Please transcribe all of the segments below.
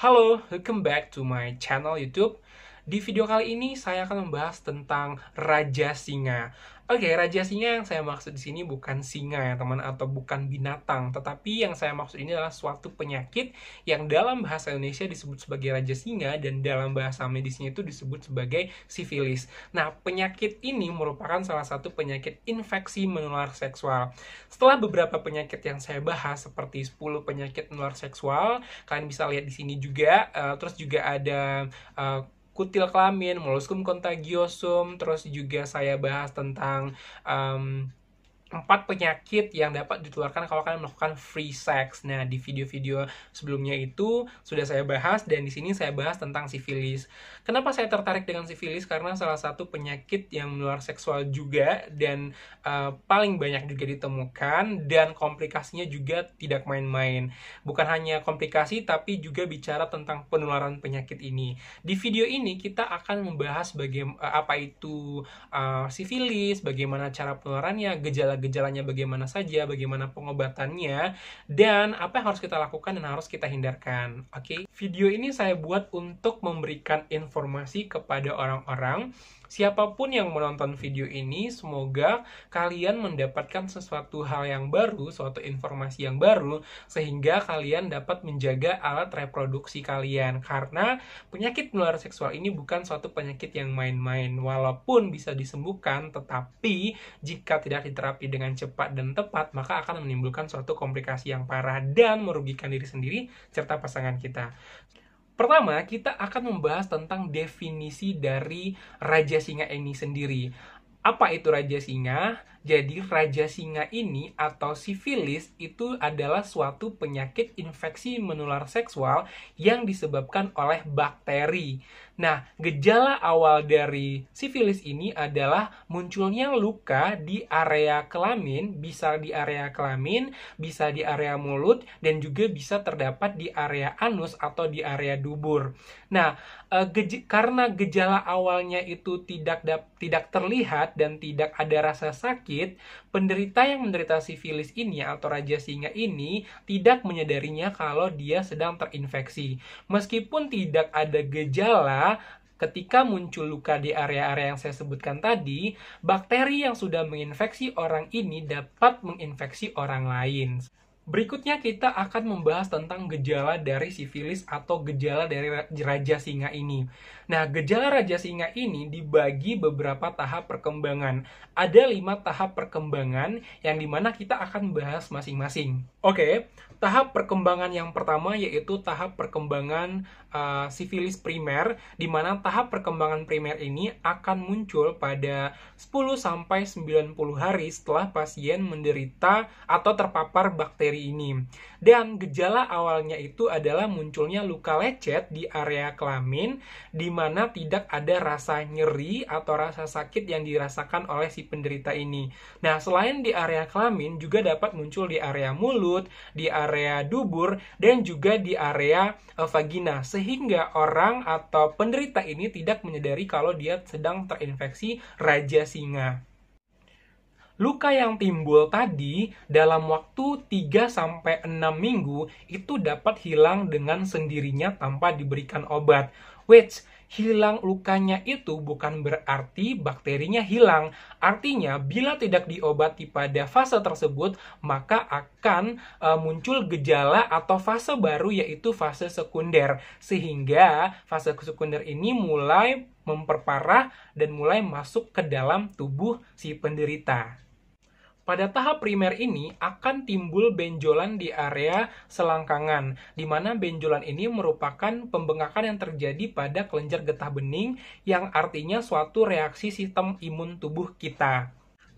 Halo, welcome back to my channel YouTube. Di video kali ini saya akan membahas tentang Raja Singa Oke, okay, singa yang saya maksud di sini bukan singa ya teman atau bukan binatang, tetapi yang saya maksud ini adalah suatu penyakit yang dalam bahasa Indonesia disebut sebagai raja singa dan dalam bahasa medisnya itu disebut sebagai sifilis. Nah, penyakit ini merupakan salah satu penyakit infeksi menular seksual. Setelah beberapa penyakit yang saya bahas seperti 10 penyakit menular seksual, kalian bisa lihat di sini juga uh, terus juga ada uh, kutil kelamin, moluskum contagiosum, terus juga saya bahas tentang um, empat penyakit yang dapat ditularkan kalau kalian melakukan free sex. Nah, di video-video sebelumnya itu sudah saya bahas dan di sini saya bahas tentang sifilis. Kenapa saya tertarik dengan sifilis? Karena salah satu penyakit yang menular seksual juga dan uh, paling banyak juga ditemukan dan komplikasinya juga tidak main-main. Bukan hanya komplikasi tapi juga bicara tentang penularan penyakit ini. Di video ini kita akan membahas bagaimana eh, apa itu uh, sifilis, bagaimana cara penularannya, gejala gejalanya bagaimana saja, bagaimana pengobatannya, dan apa yang harus kita lakukan dan harus kita hindarkan. Oke, okay? video ini saya buat untuk memberikan informasi kepada orang-orang Siapapun yang menonton video ini, semoga kalian mendapatkan sesuatu hal yang baru, suatu informasi yang baru, sehingga kalian dapat menjaga alat reproduksi kalian. Karena penyakit menular seksual ini bukan suatu penyakit yang main-main, walaupun bisa disembuhkan, tetapi jika tidak diterapi dengan cepat dan tepat, maka akan menimbulkan suatu komplikasi yang parah dan merugikan diri sendiri serta pasangan kita. Pertama, kita akan membahas tentang definisi dari Raja Singa ini sendiri. Apa itu Raja Singa? Jadi raja singa ini atau sifilis itu adalah suatu penyakit infeksi menular seksual yang disebabkan oleh bakteri. Nah, gejala awal dari sifilis ini adalah munculnya luka di area kelamin, bisa di area kelamin, bisa di area mulut, dan juga bisa terdapat di area anus atau di area dubur. Nah, eh, gej karena gejala awalnya itu tidak tidak terlihat dan tidak ada rasa sakit sakit, penderita yang menderita sifilis ini atau raja singa ini tidak menyadarinya kalau dia sedang terinfeksi. Meskipun tidak ada gejala, ketika muncul luka di area-area yang saya sebutkan tadi, bakteri yang sudah menginfeksi orang ini dapat menginfeksi orang lain. Berikutnya kita akan membahas tentang gejala dari sifilis atau gejala dari raja singa ini. Nah, gejala raja singa ini dibagi beberapa tahap perkembangan. Ada lima tahap perkembangan yang dimana kita akan bahas masing-masing. Oke, tahap perkembangan yang pertama yaitu tahap perkembangan uh, sifilis primer, di mana tahap perkembangan primer ini akan muncul pada 10 sampai 90 hari setelah pasien menderita atau terpapar bakteri ini. Dan gejala awalnya itu adalah munculnya luka lecet di area kelamin, di mana tidak ada rasa nyeri atau rasa sakit yang dirasakan oleh si penderita ini. Nah, selain di area kelamin juga dapat muncul di area mulut mulut, di area dubur, dan juga di area eh, vagina. Sehingga orang atau penderita ini tidak menyadari kalau dia sedang terinfeksi raja singa luka yang timbul tadi dalam waktu 3 6 minggu itu dapat hilang dengan sendirinya tanpa diberikan obat. Which hilang lukanya itu bukan berarti bakterinya hilang. Artinya, bila tidak diobati pada fase tersebut, maka akan e, muncul gejala atau fase baru yaitu fase sekunder. Sehingga fase sekunder ini mulai memperparah dan mulai masuk ke dalam tubuh si penderita. Pada tahap primer ini akan timbul benjolan di area selangkangan, di mana benjolan ini merupakan pembengkakan yang terjadi pada kelenjar getah bening yang artinya suatu reaksi sistem imun tubuh kita.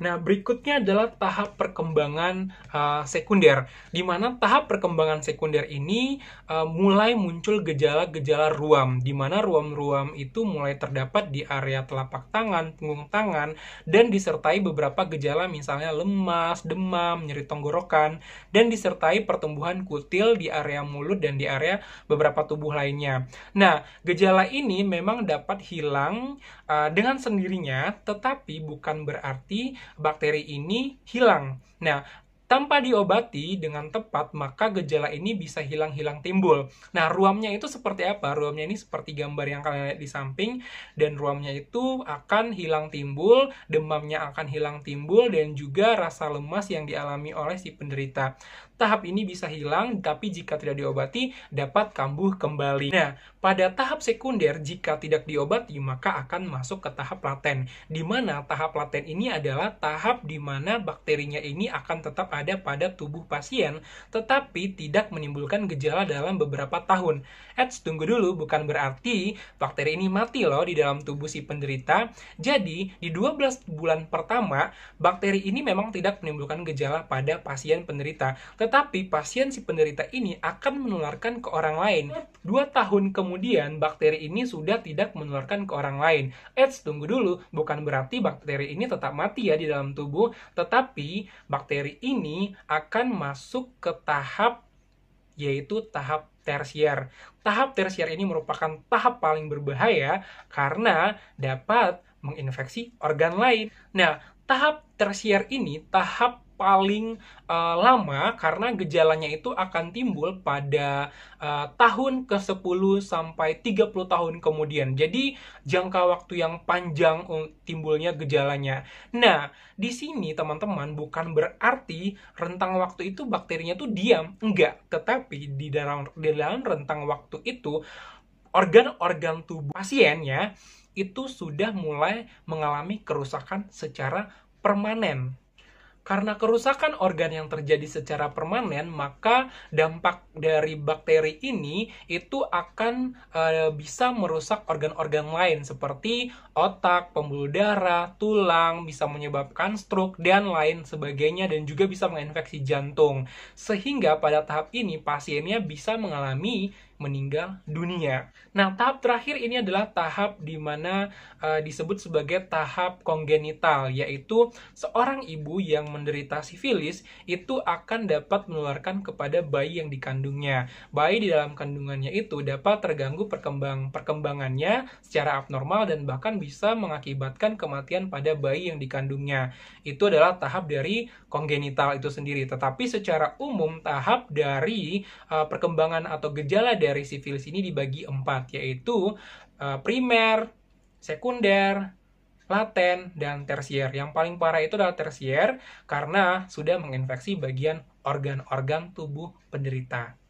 Nah, berikutnya adalah tahap perkembangan uh, sekunder, di mana tahap perkembangan sekunder ini uh, mulai muncul gejala-gejala ruam, di mana ruam-ruam itu mulai terdapat di area telapak tangan, punggung tangan, dan disertai beberapa gejala misalnya lemas, demam, nyeri tenggorokan, dan disertai pertumbuhan kutil di area mulut dan di area beberapa tubuh lainnya. Nah, gejala ini memang dapat hilang uh, dengan sendirinya, tetapi bukan berarti bakteri ini hilang. Nah, tanpa diobati dengan tepat, maka gejala ini bisa hilang-hilang timbul. Nah, ruamnya itu seperti apa? Ruamnya ini seperti gambar yang kalian lihat di samping, dan ruamnya itu akan hilang timbul, demamnya akan hilang timbul, dan juga rasa lemas yang dialami oleh si penderita. Tahap ini bisa hilang, tapi jika tidak diobati, dapat kambuh kembali. Nah, pada tahap sekunder, jika tidak diobati, maka akan masuk ke tahap laten, di mana tahap laten ini adalah tahap di mana bakterinya ini akan tetap ada ada pada tubuh pasien, tetapi tidak menimbulkan gejala dalam beberapa tahun. Eits, tunggu dulu, bukan berarti bakteri ini mati loh di dalam tubuh si penderita. Jadi, di 12 bulan pertama, bakteri ini memang tidak menimbulkan gejala pada pasien penderita, tetapi pasien si penderita ini akan menularkan ke orang lain. Dua tahun kemudian, bakteri ini sudah tidak menularkan ke orang lain. Eits, tunggu dulu, bukan berarti bakteri ini tetap mati ya di dalam tubuh, tetapi bakteri ini ini akan masuk ke tahap yaitu tahap tersier. Tahap tersier ini merupakan tahap paling berbahaya karena dapat menginfeksi organ lain. Nah, tahap tersier ini tahap paling uh, lama karena gejalanya itu akan timbul pada uh, tahun ke-10 sampai 30 tahun kemudian. Jadi jangka waktu yang panjang timbulnya gejalanya. Nah, di sini teman-teman bukan berarti rentang waktu itu bakterinya tuh diam, enggak, tetapi di dalam di dalam rentang waktu itu organ-organ tubuh pasiennya itu sudah mulai mengalami kerusakan secara permanen. Karena kerusakan organ yang terjadi secara permanen, maka dampak dari bakteri ini itu akan e, bisa merusak organ-organ lain seperti otak, pembuluh darah, tulang, bisa menyebabkan stroke dan lain sebagainya dan juga bisa menginfeksi jantung. Sehingga pada tahap ini pasiennya bisa mengalami meninggal dunia. Nah, tahap terakhir ini adalah tahap di mana e, disebut sebagai tahap kongenital, yaitu seorang ibu yang menderita sifilis itu akan dapat menularkan kepada bayi yang dikandungnya. Bayi di dalam kandungannya itu dapat terganggu perkembang perkembangannya secara abnormal dan bahkan bisa mengakibatkan kematian pada bayi yang dikandungnya. Itu adalah tahap dari kongenital itu sendiri. Tetapi secara umum tahap dari e, perkembangan atau gejala dari dari sifilis ini dibagi empat, yaitu uh, primer, sekunder, laten, dan tersier. Yang paling parah itu adalah tersier karena sudah menginfeksi bagian organ-organ tubuh penderita.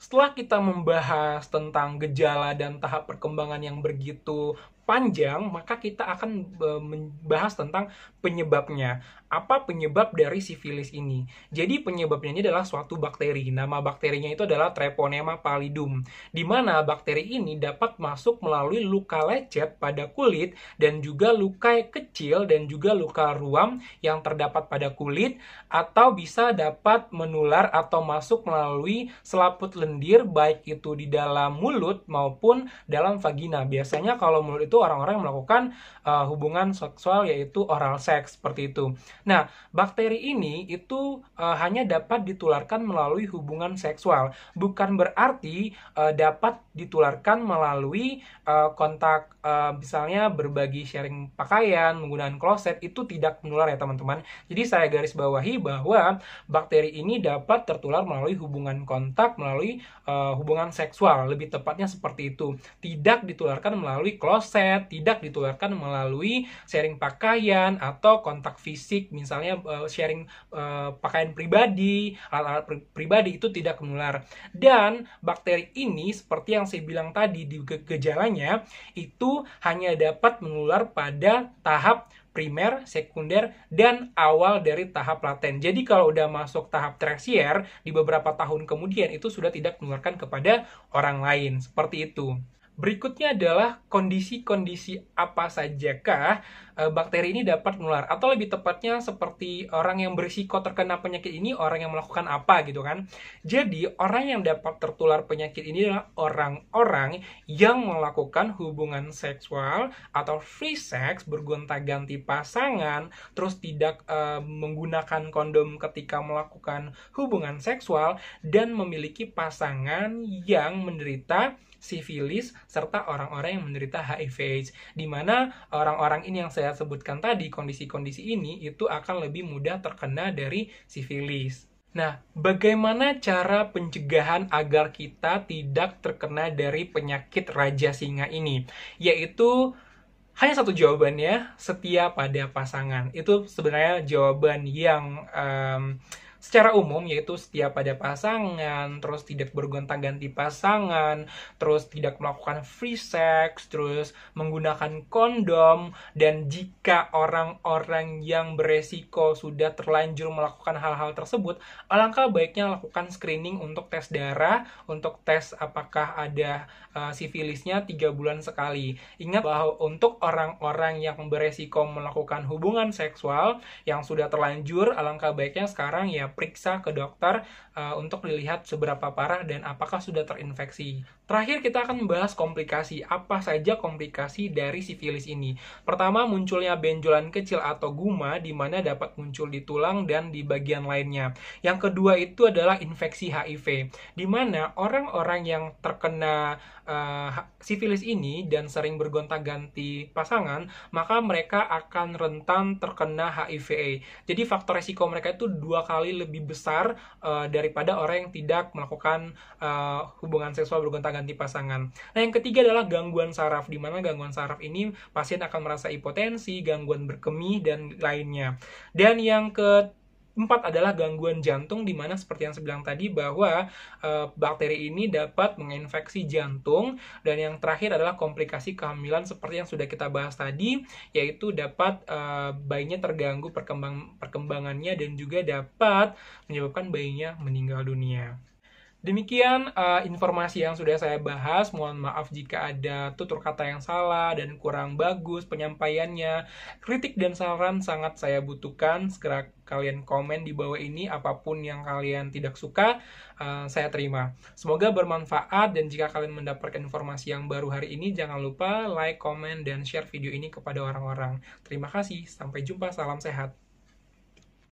Setelah kita membahas tentang gejala dan tahap perkembangan yang begitu panjang, maka kita akan membahas tentang penyebabnya. Apa penyebab dari sifilis ini? Jadi penyebabnya ini adalah suatu bakteri. Nama bakterinya itu adalah Treponema pallidum, di mana bakteri ini dapat masuk melalui luka lecet pada kulit dan juga luka kecil dan juga luka ruam yang terdapat pada kulit atau bisa dapat menular atau masuk melalui selaput lendir baik itu di dalam mulut maupun dalam vagina. Biasanya kalau mulut itu orang-orang yang melakukan uh, hubungan seksual yaitu oral seks seperti itu. Nah, bakteri ini itu uh, hanya dapat ditularkan melalui hubungan seksual, bukan berarti uh, dapat ditularkan melalui uh, kontak uh, misalnya berbagi sharing pakaian, menggunakan kloset itu tidak menular ya teman-teman. Jadi saya garis bawahi bahwa bakteri ini dapat tertular melalui hubungan kontak, melalui uh, hubungan seksual, lebih tepatnya seperti itu. Tidak ditularkan melalui kloset internet, tidak ditularkan melalui sharing pakaian atau kontak fisik, misalnya uh, sharing uh, pakaian pribadi, alat-alat pribadi itu tidak menular. Dan bakteri ini seperti yang saya bilang tadi di ge gejalanya itu hanya dapat menular pada tahap primer, sekunder, dan awal dari tahap laten. Jadi kalau udah masuk tahap tersier, di beberapa tahun kemudian itu sudah tidak menularkan kepada orang lain. Seperti itu. Berikutnya adalah kondisi-kondisi apa sajakah eh, bakteri ini dapat menular atau lebih tepatnya seperti orang yang berisiko terkena penyakit ini orang yang melakukan apa gitu kan. Jadi orang yang dapat tertular penyakit ini adalah orang-orang yang melakukan hubungan seksual atau free sex bergonta-ganti pasangan terus tidak uh, menggunakan kondom ketika melakukan hubungan seksual dan memiliki pasangan yang menderita sifilis, serta orang-orang yang menderita HIV/AIDS. Di mana orang-orang ini yang saya sebutkan tadi, kondisi-kondisi ini itu akan lebih mudah terkena dari sifilis. Nah, bagaimana cara pencegahan agar kita tidak terkena dari penyakit raja singa ini? Yaitu hanya satu jawabannya, setia pada pasangan. Itu sebenarnya jawaban yang um, secara umum yaitu setia pada pasangan, terus tidak bergonta-ganti pasangan, terus tidak melakukan free sex, terus menggunakan kondom dan jika orang-orang yang beresiko sudah terlanjur melakukan hal-hal tersebut, alangkah baiknya lakukan screening untuk tes darah, untuk tes apakah ada uh, sifilisnya 3 bulan sekali. Ingat bahwa untuk orang-orang yang beresiko melakukan hubungan seksual yang sudah terlanjur, alangkah baiknya sekarang ya periksa ke dokter uh, untuk dilihat seberapa parah dan apakah sudah terinfeksi. Terakhir kita akan membahas komplikasi. Apa saja komplikasi dari sifilis ini? Pertama munculnya benjolan kecil atau guma di mana dapat muncul di tulang dan di bagian lainnya. Yang kedua itu adalah infeksi HIV di mana orang-orang yang terkena uh, sifilis ini dan sering bergonta-ganti pasangan, maka mereka akan rentan terkena HIV. Jadi faktor resiko mereka itu dua kali lebih besar uh, daripada orang yang tidak melakukan uh, hubungan seksual bergonta-ganti ganti pasangan. Nah, yang ketiga adalah gangguan saraf, di mana gangguan saraf ini pasien akan merasa hipotensi, gangguan berkemih, dan lainnya. Dan yang ke Empat adalah gangguan jantung di mana seperti yang saya bilang tadi bahwa e, bakteri ini dapat menginfeksi jantung dan yang terakhir adalah komplikasi kehamilan seperti yang sudah kita bahas tadi yaitu dapat e, bayinya terganggu perkembang perkembangannya dan juga dapat menyebabkan bayinya meninggal dunia. Demikian uh, informasi yang sudah saya bahas. Mohon maaf jika ada tutur kata yang salah dan kurang bagus penyampaiannya. Kritik dan saran sangat saya butuhkan. Segera kalian komen di bawah ini apapun yang kalian tidak suka, uh, saya terima. Semoga bermanfaat dan jika kalian mendapatkan informasi yang baru hari ini, jangan lupa like, komen, dan share video ini kepada orang-orang. Terima kasih. Sampai jumpa. Salam sehat.